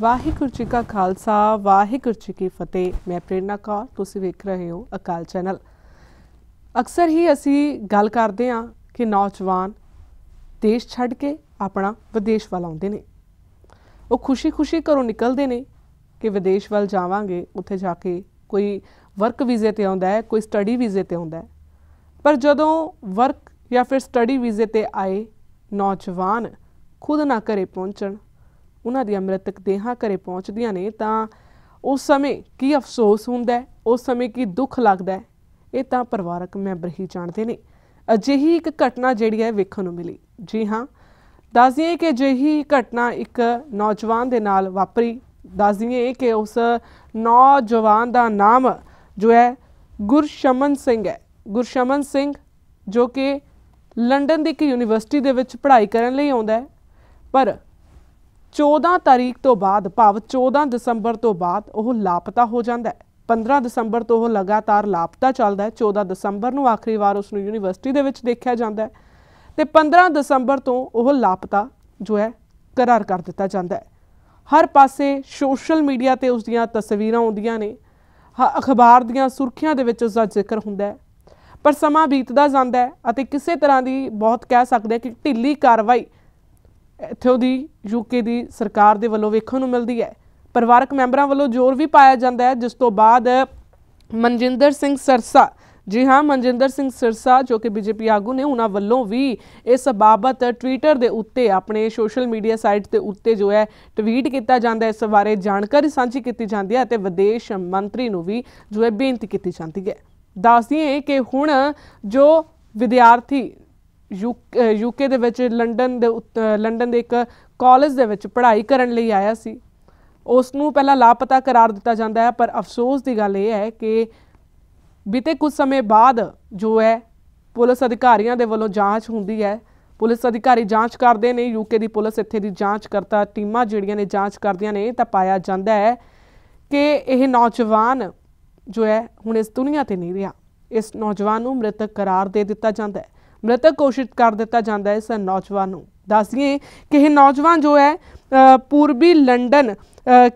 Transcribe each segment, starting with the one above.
ਵਾਹਿਗੁਰੂ ਜੀ ਕਾ ਖਾਲਸਾ ਵਾਹਿਗੁਰੂ ਜੀ ਕੀ ਫਤਿਹ ਮੈਂ ਪ੍ਰੇਰਣਾ ਕੌਰ ਤੁਸੀਂ ਵੇਖ ਰਹੇ ਹੋ ਅਕਾਲ ਚੈਨਲ ਅਕਸਰ ਹੀ ਅਸੀਂ ਗੱਲ ਕਰਦੇ ਆ ਕਿ ਨੌਜਵਾਨ ਦੇਸ਼ ਛੱਡ ਕੇ ਆਪਣਾ ਵਿਦੇਸ਼ ਵੱਲ ਆਉਂਦੇ ਨੇ ਉਹ ਖੁਸ਼ੀ-ਖੁਸ਼ੀ ਘਰੋਂ ਨਿਕਲਦੇ ਨੇ ਕਿ ਵਿਦੇਸ਼ ਵੱਲ ਜਾਵਾਂਗੇ ਉੱਥੇ ਜਾ ਕੇ ਕੋਈ ਵਰਕ ਵੀਜ਼ੇ ਤੇ ਆਉਂਦਾ ਹੈ ਕੋਈ ਸਟੱਡੀ ਵੀਜ਼ੇ ਤੇ ਆਉਂਦਾ ਹੈ ਪਰ ਜਦੋਂ ਵਰਕ ਜਾਂ ਫਿਰ ਸਟੱਡੀ ਵੀਜ਼ੇ ਤੇ ਆਏ ਨੌਜਵਾਨ ਖੁਦ ਨਾ ਘਰੇ ਪਹੁੰਚਣ ਉਹਨਾਂ ਦੀਆਂ ਮ੍ਰਿਤਕ ਦੇਹਾਂ ਘਰੇ ਪਹੁੰਚਦੀਆਂ ਨੇ ਤਾਂ ਉਸ ਸਮੇਂ ਕੀ ਅਫਸੋਸ ਹੁੰਦਾ ਉਸ ਸਮੇਂ ਕੀ ਦੁੱਖ ਲੱਗਦਾ ਇਹ ਤਾਂ ਪਰਿਵਾਰਕ ਮੈਂਬਰ ਹੀ ਜਾਣਦੇ ਨੇ ਅਜਿਹੀ ਇੱਕ ਘਟਨਾ ਜਿਹੜੀ ਹੈ ਵੇਖਣ ਨੂੰ ਮਿਲੀ ਜੀ ਹਾਂ ਦੱਸ ਦਈਏ ਕਿ ਅਜਿਹੀ ਘਟਨਾ ਇੱਕ ਨੌਜਵਾਨ ਦੇ ਨਾਲ ਵਾਪਰੀ ਦੱਸ ਦਈਏ ਕਿ ਉਸ ਨੌਜਵਾਨ ਦਾ ਨਾਮ ਜੋ ਹੈ ਗੁਰਸ਼ਮਨ ਸਿੰਘ ਹੈ ਗੁਰਸ਼ਮਨ ਸਿੰਘ ਜੋ ਕਿ ਲੰਡਨ ਦੀ ਇੱਕ ਯੂਨੀਵਰਸਿਟੀ ਦੇ ਵਿੱਚ ਪੜ੍ਹਾਈ ਕਰਨ ਲਈ ਆਉਂਦਾ ਹੈ ਪਰ 14 ਤਾਰੀਖ ਤੋਂ ਬਾਅਦ ਭਾਵ 14 ਦਸੰਬਰ ਤੋਂ ਬਾਅਦ ਉਹ ਲਾਪਤਾ ਹੋ ਜਾਂਦਾ ਹੈ 15 ਦਸੰਬਰ ਤੋਂ ਉਹ ਲਗਾਤਾਰ ਲਾਪਤਾ ਚੱਲਦਾ ਹੈ 14 ਦਸੰਬਰ ਨੂੰ ਆਖਰੀ ਵਾਰ ਉਸ ਨੂੰ ਯੂਨੀਵਰਸਿਟੀ ਦੇ ਵਿੱਚ ਦੇਖਿਆ ਜਾਂਦਾ ਹੈ ਤੇ 15 ਦਸੰਬਰ ਤੋਂ ਉਹ ਲਾਪਤਾ ਜੋ ਹੈ ਕਰਾਰ ਕਰ ਦਿੱਤਾ ਜਾਂਦਾ ਹੈ ਹਰ ਪਾਸੇ ਸੋਸ਼ਲ ਮੀਡੀਆ ਤੇ ਉਸ ਦੀਆਂ ਤਸਵੀਰਾਂ ਆਉਂਦੀਆਂ ਨੇ ਅਖਬਾਰ ਦੀਆਂ ਸੁਰਖੀਆਂ ਦੇ ਵਿੱਚ ਉਸ ਦਾ ਜ਼ਿਕਰ ਹੁੰਦਾ ਹੈ ਪਰ ਸਮਾਂ ਬੀਤਦਾ ਜਾਂਦਾ ਹੈ ਅਤੇ ਕਿਸੇ ਤਰ੍ਹਾਂ ਦੀ ਬਹੁਤ ਕਹਿ ਸਕਦੇ ਕਿ ਢਿੱਲੀ ਕਾਰਵਾਈ ਇੱਥੋਂ ਦੀ ਯੂਕੇ ਦੀ ਸਰਕਾਰ ਦੇ ਵੱਲੋਂ ਵੇਖਣ ਨੂੰ ਮਿਲਦੀ ਹੈ ਪਰਿਵਾਰਕ ਮੈਂਬਰਾਂ ਵੱਲੋਂ ਜ਼ੋਰ ਵੀ ਪਾਇਆ ਜਾਂਦਾ ਹੈ ਜਿਸ ਤੋਂ ਬਾਅਦ ਮਨਜਿੰਦਰ ਸਿੰਘ ਸਰਸਾ ਜੀ ਹਾਂ ਮਨਜਿੰਦਰ ਸਿੰਘ ਸਰਸਾ ਜੋ ਕਿ ਬੀਜੇਪੀ ਆਗੂ ਨੇ ਉਹਨਾਂ ਵੱਲੋਂ ਵੀ ਇਸ ਬਾਬਤ ਟਵਿੱਟਰ ਦੇ ਉੱਤੇ ਆਪਣੇ ਸੋਸ਼ਲ ਮੀਡੀਆ ਸਾਈਟ ਤੇ ਉੱਤੇ ਜੋ ਹੈ ਟਵੀਟ ਕੀਤਾ ਜਾਂਦਾ ਇਸ ਬਾਰੇ ਜਾਣਕਾਰੀ ਸਾਂਝੀ ਕੀਤੀ ਜਾਂਦੀ ਹੈ ਅਤੇ ਵਿਦੇਸ਼ ਮੰਤਰੀ ਨੂੰ ਵੀ ਜੋ ਹੈ ਬੇਨਤੀ ਕੀਤੀ ਜਾਂਦੀ ਹੈ ਦੱਸਦੀ ਹੈ ਕਿ ਹੁਣ ਜੋ ਵਿਦਿਆਰਥੀ ਯੂਕੇ ਦੇ ਵਿੱਚ ਲੰਡਨ ਦੇ ਲੰਡਨ ਦੇ ਇੱਕ ਕਾਲਜ ਦੇ ਵਿੱਚ ਪੜ੍ਹਾਈ ਕਰਨ ਲਈ ਆਇਆ ਸੀ ਉਸ ਨੂੰ ਪਹਿਲਾਂ ਲਾਪਤਾ ਕਰਾਰ ਦਿੱਤਾ ਜਾਂਦਾ ਹੈ ਪਰ ਅਫਸੋਸ ਦੀ ਗੱਲ ਇਹ ਹੈ ਕਿ ਬੀਤੇ ਕੁਝ ਸਮੇਂ ਬਾਅਦ ਜੋ ਹੈ ਪੁਲਿਸ ਅਧਿਕਾਰੀਆਂ ਦੇ ਵੱਲੋਂ ਜਾਂਚ ਹੁੰਦੀ ਹੈ ਪੁਲਿਸ ਅਧਿਕਾਰੀ ਜਾਂਚ ਕਰਦੇ ਨੇ ਯੂਕੇ ਦੀ ਪੁਲਿਸ ਇੱਥੇ ਦੀ ਜਾਂਚ ਕਰਤਾ ਟੀਮਾਂ ਜਿਹੜੀਆਂ ਨੇ ਜਾਂਚ ਕਰਦੀਆਂ ਨੇ ਤਾਂ ਪਾਇਆ ਜਾਂਦਾ ਹੈ ਕਿ ਇਹ ਨੌਜਵਾਨ ਜੋ ਹੈ ਹੁਣ ਇਸ ਦੁਨੀਆ ਤੇ ਨਹੀਂ ਰਿਹਾ ਇਸ ਨੌਜਵਾਨ ਨੂੰ ਮ੍ਰਿਤਕ ਕਰਾਰ ਦੇ ਦਿੱਤਾ ਜਾਂਦਾ ਹੈ ਮ੍ਰਿਤਕ ਘੋਸ਼ਿਤ ਕਰ ਦਿੱਤਾ ਜਾਂਦਾ ਹੈ ਇਸ ਨੌਜਵਾਨ ਨੂੰ ਦੱਸੀਏ ਕਿ ਇਹ ਨੌਜਵਾਨ ਜੋ ਹੈ ਪੂਰਬੀ ਲੰਡਨ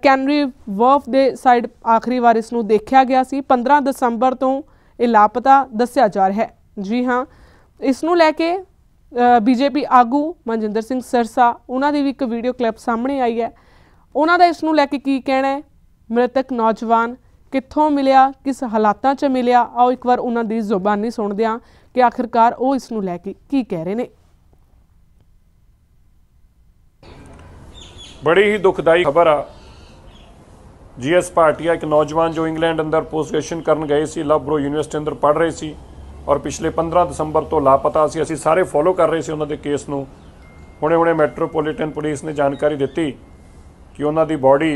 ਕੈਨਰੀ ਵਰਫ ਦੇ ਸਾਈਡ ਆਖਰੀ ਵਾਰ ਇਸ ਨੂੰ ਦੇਖਿਆ ਗਿਆ ਸੀ 15 ਦਸੰਬਰ ਤੋਂ ਇਹ ਲਾਪਤਾ ਦੱਸਿਆ ਜਾ ਰਿਹਾ ਹੈ ਜੀ ਹਾਂ ਇਸ ਨੂੰ ਲੈ ਕੇ ਬੀਜੇਪੀ ਆਗੂ ਮਨਜਿੰਦਰ ਸਿੰਘ ਸਰਸਾ ਉਹਨਾਂ ਦੀ ਵੀ ਇੱਕ ਵੀਡੀਓ ਕਲਿੱਪ ਸਾਹਮਣੇ ਆਈ ਹੈ ਉਹਨਾਂ ਦਾ ਇਸ ਨੂੰ ਲੈ ਕੇ ਕੀ ਕਹਿਣਾ ਹੈ ਮ੍ਰਿਤਕ ਨੌਜਵਾਨ ਕਿੱਥੋਂ ਮਿਲਿਆ ਕਿਸ ਹਾਲਾਤਾਂ 'ਚ ਮਿਲਿਆ ਆਓ ਇੱਕ ਵਾਰ ਉਹਨਾਂ ਦੀ ਜ਼ੁਬਾਨੀ ਸੁਣਦੇ ਹਾਂ ਕਿ ਆਖਿਰਕਾਰ ਉਹ ਇਸ ਨੂੰ ਲੈ ਕੇ ਕੀ ਕਹਿ ਰਹੇ ਨੇ ਬੜੀ ਹੀ ਦੁਖਦਾਈ ਖਬਰ ਆ ਜੀਐਸ ਪਾਰਟੀਆ ਇੱਕ ਨੌਜਵਾਨ ਜੋ ਇੰਗਲੈਂਡ ਅੰਦਰ ਗ੍ਰੈਜੂਏਸ਼ਨ ਕਰਨ ਗਏ ਸੀ ਲਵਬਰੋ ਯੂਨੀਵਰਸਿਟੀ ਅੰਦਰ ਪੜ੍ਹ ਰਹੇ ਸੀ ਔਰ ਪਿਛਲੇ 15 ਦਸੰਬਰ ਤੋਂ ਲਾਪਤਾ ਸੀ ਅਸੀਂ ਸਾਰੇ ਫੋਲੋ ਕਰ ਰਹੇ ਸੀ ਉਹਨਾਂ ਦੇ ਕੇਸ ਨੂੰ ਹੁਣੇ-ਹੁਣੇ ਮੈਟਰੋਪੋਲੀਟਨ ਪੁਲਿਸ ਨੇ ਜਾਣਕਾਰੀ ਦਿੱਤੀ ਕਿ ਉਹਨਾਂ ਦੀ ਬਾਡੀ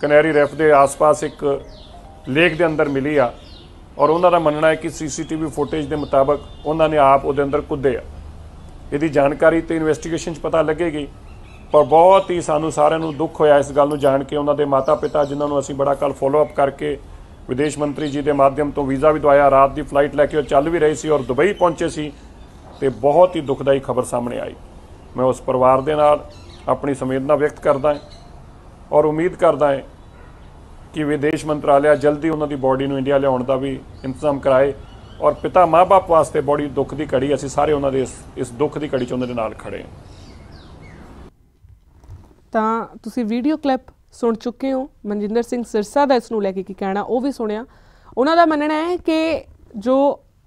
ਕੈਨਰੀ ਰੈਫ ਦੇ ਆਸ-ਪਾਸ ਇੱਕ ਲੇਖ ਦੇ ਅੰਦਰ ਮਿਲੀ ਆ ਔਰ ਉਹਨਾਂ ਦਾ ਮੰਨਣਾ ਹੈ ਕਿ ਸੀਸੀਟੀਵੀ ਫੁਟੇਜ ਦੇ ਮੁਤਾਬਕ ਉਹਨਾਂ ਨੇ ਆਪ ਉਹਦੇ ਅੰਦਰ ਕੁੱਦੇ ਆ ਇਹਦੀ ਜਾਣਕਾਰੀ ਤੇ ਇਨਵੈਸਟੀਗੇਸ਼ਨ 'ਚ ਪਤਾ ਲੱਗੇਗੀ ਪਰ ਬਹੁਤ ਹੀ ਸਾਨੂੰ ਸਾਰਿਆਂ ਨੂੰ ਦੁੱਖ ਹੋਇਆ ਇਸ ਗੱਲ ਨੂੰ ਜਾਣ ਕੇ ਉਹਨਾਂ ਦੇ ਮਾਤਾ-ਪਿਤਾ ਜਿਨ੍ਹਾਂ ਨੂੰ ਅਸੀਂ ਬੜਾ ਕੱਲ ਫੋਲੋ ਅਪ ਕਰਕੇ ਵਿਦੇਸ਼ ਮੰਤਰੀ ਜੀ ਦੇ ਮਾਧਿਅਮ ਤੋਂ ਵੀਜ਼ਾ ਵੀ ਦਵਾਇਆ ਰਾਤ ਦੀ ਫਲਾਈਟ ਲੈ ਕੇ ਉਹ ਚੱਲ ਵੀ ਰਹੀ ਸੀ ਔਰ ਦੁਬਈ ਪਹੁੰਚੇ ਸੀ ਤੇ ਬਹੁਤ ਹੀ ਦੁਖਦਾਈ ਖਬਰ ਸਾਹਮਣੇ ਆਈ ਮੈਂ ਉਸ ਪਰਿਵਾਰ ਦੇ ਨਾਲ ਆਪਣੀ ਸੰਵੇਦਨਾ ਵਿਅਕਤ ਕਰਦਾ ਹਾਂ ਔਰ ਉਮੀਦ ਕਰਦਾ ਹਾਂ ਕਿ ਵਿਦੇਸ਼ ਮੰਤਰਾਲਿਆ ਜਲਦੀ ਉਹਨਾਂ ਦੀ ਬਾਡੀ ਨੂੰ ਇੰਡੀਆ ਲਿਆਉਣ ਦਾ ਵੀ ਇੰਤਜ਼ਾਮ ਕਰਾਏ ਔਰ ਪਿਤਾ ਮਾਪੇ ਵਾਸਤੇ ਬੜੀ ਦੁੱਖ ਦੀ ਘੜੀ ਅਸੀਂ ਸਾਰੇ ਉਹਨਾਂ ਦੇ ਇਸ ਦੁੱਖ ਦੀ ਘੜੀ 'ਚ ਉਹਨਾਂ ਦੇ ਨਾਲ ਖੜੇ ਹਾਂ ਤਾਂ ਤੁਸੀਂ ਵੀਡੀਓ ਕਲਿੱਪ ਸੁਣ ਚੁੱਕੇ ਹੋ ਮਨਜਿੰਦਰ ਸਿੰਘ ਸਿਰਸਾ ਦਾ ਇਸ ਨੂੰ ਲੈ ਕੇ ਕੀ ਕਹਿਣਾ ਉਹ ਵੀ ਸੁਣਿਆ ਉਹਨਾਂ ਦਾ ਮੰਨਣਾ ਹੈ ਕਿ ਜੋ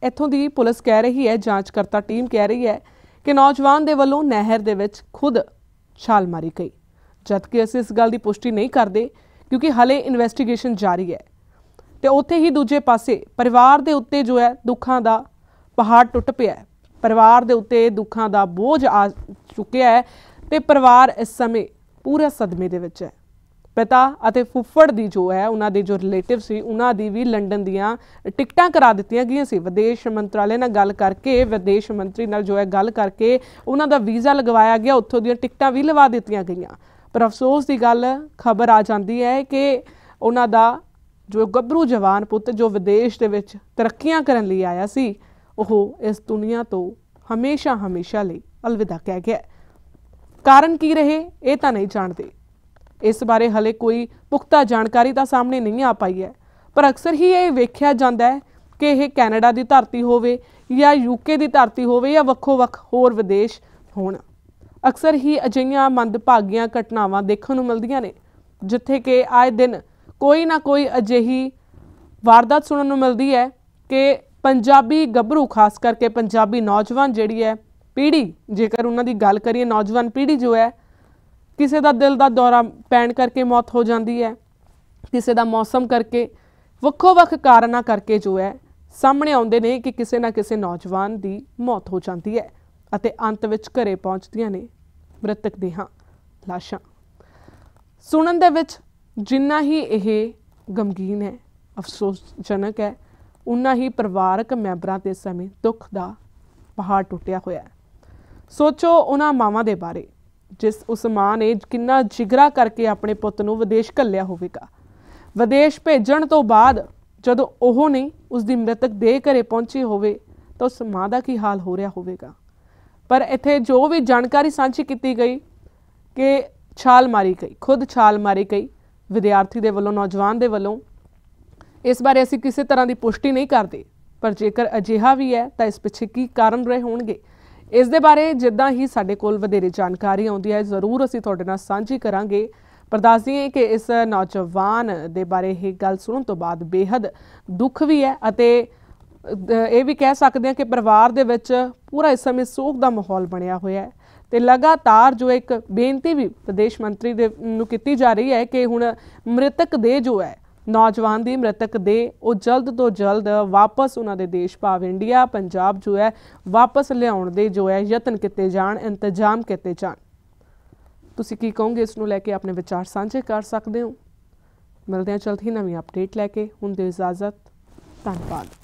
ਇੱਥੋਂ ਦੀ ਪੁਲਿਸ ਕਹਿ ਰਹੀ ਹੈ ਜਾਂਚਕਰਤਾ ਟੀਮ ਕਹਿ ਰਹੀ ਹੈ ਕਿ ਨੌਜਵਾਨ ਦੇ ਵੱਲੋਂ ਨਹਿਰ ਦੇ ਵਿੱਚ ਖੁਦ ਛਾਲ ਮਾਰੀ ਗਈ ਜਦਕਿ ਅਸੀਂ ਇਸ ਗੱਲ ਦੀ ਪੁਸ਼ਟੀ ਨਹੀਂ ਕਰਦੇ ਕਿਉਂਕਿ ਹਲੇ ਇਨਵੈਸਟੀਗੇਸ਼ਨ ਜਾਰੀ ਹੈ ਤੇ ਉੱਥੇ ਹੀ ਦੂਜੇ ਪਾਸੇ ਪਰਿਵਾਰ ਦੇ ਉੱਤੇ ਜੋ ਹੈ ਦੁੱਖਾਂ ਦਾ ਪਹਾੜ ਟੁੱਟ ਪਿਆ ਹੈ ਪਰਿਵਾਰ ਦੇ ਉੱਤੇ ਦੁੱਖਾਂ ਦਾ ਬੋਝ ਆ ਚੁੱਕਿਆ ਹੈ ਤੇ ਪਰਿਵਾਰ ਇਸ ਸਮੇਂ ਪੂਰੇ ਸਦਮੇ ਦੇ ਵਿੱਚ ਹੈ ਪਿਤਾ ਅਤੇ ਫੁੱਫੜ ਦੀ ਜੋ ਹੈ ਉਹਨਾਂ ਦੇ ਜੋ ਰਿਲੇਟਿਵ ਸੀ ਉਹਨਾਂ ਦੀ ਵੀ ਲੰਡਨ ਦੀਆਂ ਟਿਕਟਾਂ ਕਰਾ ਦਿੱਤੀਆਂ ਗਈਆਂ ਸੀ ਵਿਦੇਸ਼ ਮੰਤਰਾਲੇ ਨਾਲ ਗੱਲ ਕਰਕੇ ਵਿਦੇਸ਼ ਮੰਤਰੀ ਨਾਲ ਜੋ ਹੈ ਗੱਲ ਕਰਕੇ ਉਹਨਾਂ ਦਾ ਵੀਜ਼ਾ ਲਗਵਾਇਆ ਗਿਆ ਉੱਥੋਂ ਦੀਆਂ ਟਿਕਟਾਂ ਵੀ ਲਵਾ ਦਿੱਤੀਆਂ ਗਈਆਂ ਪਰ ਅਫਸੋਸ ਦੀ ਗੱਲ ਖਬਰ ਆ ਜਾਂਦੀ ਹੈ ਕਿ ਉਹਨਾਂ ਦਾ ਜੋ ਗੱਭਰੂ ਜਵਾਨ ਪੁੱਤ ਜੋ ਵਿਦੇਸ਼ ਦੇ ਵਿੱਚ ਤਰੱਕੀਆਂ ਕਰਨ ਲਈ ਆਇਆ ਸੀ ਉਹ ਇਸ ਦੁਨੀਆ ਤੋਂ ਹਮੇਸ਼ਾ ਹਮੇਸ਼ਾ ਲਈ ਅਲਵਿਦਾ ਕਹਿ ਗਿਆ ਕਾਰਨ ਕੀ ਰਹੇ ਇਹ ਤਾਂ ਨਹੀਂ ਜਾਣਦੇ ਇਸ ਬਾਰੇ ਹਲੇ ਕੋਈ ਪੁਖਤਾ ਜਾਣਕਾਰੀ ਤਾਂ ਸਾਹਮਣੇ ਨਹੀਂ ਆ ਪਾਈ ਹੈ ਪਰ ਅਕਸਰ ਹੀ ਇਹ ਵੇਖਿਆ ਜਾਂਦਾ ਹੈ ਕਿ ਇਹ ਕੈਨੇਡਾ ਦੀ ਧਰਤੀ ਹੋਵੇ ਜਾਂ ਯੂਕੇ ਦੀ ਧਰਤੀ ਹੋਵੇ ਜਾਂ ਵੱਖੋ-ਵੱਖ ਹੋਰ ਵਿਦੇਸ਼ ਹੋਣ ਅਕਸਰ ਹੀ ਅਜਿਹੀਆਂ ਮੰਦਭਾਗੀਆਂ ਘਟਨਾਵਾਂ ਦੇਖਣ ਨੂੰ ਮਿਲਦੀਆਂ ਨੇ ਜਿੱਥੇ ਕਿ ਆਏ ਦਿਨ ਕੋਈ ਨਾ ਕੋਈ ਅਜਿਹੀ ਵਾਰਦਾਤ ਸੁਣਨ ਨੂੰ ਮਿਲਦੀ ਹੈ ਕਿ ਪੰਜਾਬੀ ਗੱਭਰੂ ਖਾਸ ਕਰਕੇ ਪੰਜਾਬੀ ਨੌਜਵਾਨ ਜਿਹੜੀ ਹੈ ਪੀੜ੍ਹੀ ਜੇਕਰ ਉਹਨਾਂ ਦੀ ਗੱਲ ਕਰੀਏ ਨੌਜਵਾਨ ਪੀੜ੍ਹੀ ਜੋ ਹੈ ਕਿਸੇ ਦਾ ਦਿਲ ਦਾ ਦੌਰਾ ਪੈਣ ਕਰਕੇ ਮੌਤ ਹੋ ਜਾਂਦੀ ਹੈ ਕਿਸੇ ਦਾ ਮੌਸਮ ਕਰਕੇ ਵੱਖੋ ਵੱਖ ਕਾਰਨਾਂ ਕਰਕੇ ਜੋ ਹੈ ਸਾਹਮਣੇ ਆਉਂਦੇ ਨੇ ਕਿ ਕਿਸੇ ਨਾ ਕਿਸੇ ਨੌਜਵਾਨ ਦੀ ਮੌਤ ਹੋ ਜਾਂਦੀ ਹੈ ਅਤੇ ਅੰਤ ਵਿੱਚ ਘਰੇ ਪਹੁੰਚਦੀਆਂ ਨੇ ਮ੍ਰਿਤਕ ਦੇਹਾਂ ਲਾਸ਼ਾਂ ਸੁਣਨ ਦੇ ਵਿੱਚ ਜਿੰਨਾ ਹੀ ਇਹ ਗਮਗੀਨ ਹੈ ਅਫਸੋਸਜਨਕ ਹੈ ਉਨਾ ਹੀ ਪਰਿਵਾਰਕ ਮੈਂਬਰਾਂ ਤੇ ਸਮੇਂ ਦੁੱਖ ਦਾ ਪਹਾੜ ਟੁੱਟਿਆ ਹੋਇਆ ਹੈ ਸੋਚੋ ਉਹਨਾਂ ਮਾਵਾਂ ਦੇ ਬਾਰੇ ਜਿਸ ਉਸ ਮਾਂ ਨੇ ਕਿੰਨਾ ਜਿਗਰਾ ਕਰਕੇ ਆਪਣੇ ਪੁੱਤ ਨੂੰ ਵਿਦੇਸ਼ ਘੱਲਿਆ ਹੋਵੇਗਾ ਵਿਦੇਸ਼ ਭੇਜਣ ਤੋਂ ਬਾਅਦ ਜਦੋਂ ਉਹ ਨਹੀਂ ਉਸ ਦੀ ਮ੍ਰਿਤਕ ਦੇਹ ਘਰੇ ਪਹੁੰਚੀ ਹੋਵੇ ਤਾਂ ਉਸ ਮਾਂ ਦਾ ਕੀ ਹਾਲ ਹੋ ਰਿਹਾ ਹੋਵੇਗਾ ਪਰ ਇੱਥੇ ਜੋ ਵੀ ਜਾਣਕਾਰੀ ਸਾਂਝੀ ਕੀਤੀ ਗਈ ਕਿ ਛਾਲ ਮਾਰੀ ਗਈ ਖੁਦ ਛਾਲ ਮਾਰੀ ਗਈ ਵਿਦਿਆਰਥੀ ਦੇ ਵੱਲੋਂ ਨੌਜਵਾਨ ਦੇ ਵੱਲੋਂ ਇਸ ਬਾਰੇ ਅਸੀਂ ਕਿਸੇ ਤਰ੍ਹਾਂ ਦੀ ਪੁਸ਼ਟੀ ਨਹੀਂ ਕਰਦੇ ਪਰ ਜੇਕਰ ਅਜਿਹਾ ਵੀ ਹੈ ਤਾਂ ਇਸ ਪਿੱਛੇ ਕੀ ਕਾਰਨ ਰਹੇ ਹੋਣਗੇ ਇਸ ਦੇ ਬਾਰੇ ਜਿੱਦਾਂ ਹੀ ਸਾਡੇ ਕੋਲ ਵਧੇਰੇ ਜਾਣਕਾਰੀ ਆਉਂਦੀ ਹੈ ਜ਼ਰੂਰ ਅਸੀਂ ਤੁਹਾਡੇ ਨਾਲ ਸਾਂਝੀ ਕਰਾਂਗੇ ਪਰ ਦੱਸ ਦਈਏ ਕਿ ਇਸ ਨੌਜਵਾਨ ਦੇ ਬਾਰੇ ਇਹ ਗੱਲ ਸੁਣਨ ਤੋਂ ਬਾਅਦ ਬੇहद ਦੁੱਖ ਵੀ ਹੈ ਅਤੇ ਇਹ ਵੀ ਕਹਿ ਸਕਦੇ ਹਾਂ ਕਿ ਪਰਿਵਾਰ ਦੇ ਵਿੱਚ ਪੂਰਾ ਇਸ ਸਮੇਂ ਸੋਗ ਦਾ ਮਾਹੌਲ ਬਣਿਆ ਹੋਇਆ ਹੈ ਤੇ ਲਗਾਤਾਰ ਜੋ ਇੱਕ ਬੇਨਤੀ ਵੀ ਵਿਦੇਸ਼ ਮੰਤਰੀ ਦੇ ਨੂੰ ਕੀਤੀ ਜਾ ਰਹੀ ਹੈ ਕਿ ਹੁਣ ਮ੍ਰਿਤਕ ਦੇ ਜੋ ਹੈ ਨੌਜਵਾਨ ਦੀ ਮ੍ਰਿਤਕ ਦੇ ਉਹ ਜਲਦ ਤੋਂ ਜਲਦ ਵਾਪਸ ਉਹਨਾਂ ਦੇ ਦੇਸ਼ ਭਾਵ ਇੰਡੀਆ ਪੰਜਾਬ ਜੋ ਹੈ ਵਾਪਸ ਲਿਆਉਣ ਦੇ ਜੋ ਹੈ ਯਤਨ ਕੀਤੇ ਜਾਣ ਇੰਤਜ਼ਾਮ ਕੀਤੇ ਜਾਣ ਤੁਸੀਂ ਕੀ ਕਹੋਗੇ ਇਸ ਨੂੰ ਲੈ ਕੇ ਆਪਣੇ ਵਿਚਾਰ ਸਾਂਝੇ ਕਰ ਸਕਦੇ ਹੋ ਮਿਲਦੇ ਹਾਂ ਜਲਦ ਹੀ ਨਵੀਂ ਅਪਡੇਟ ਲੈ ਕੇ ਹੁਣ ਦੇ ਇਜਾਜ਼ਤ ਧੰਨਵਾਦ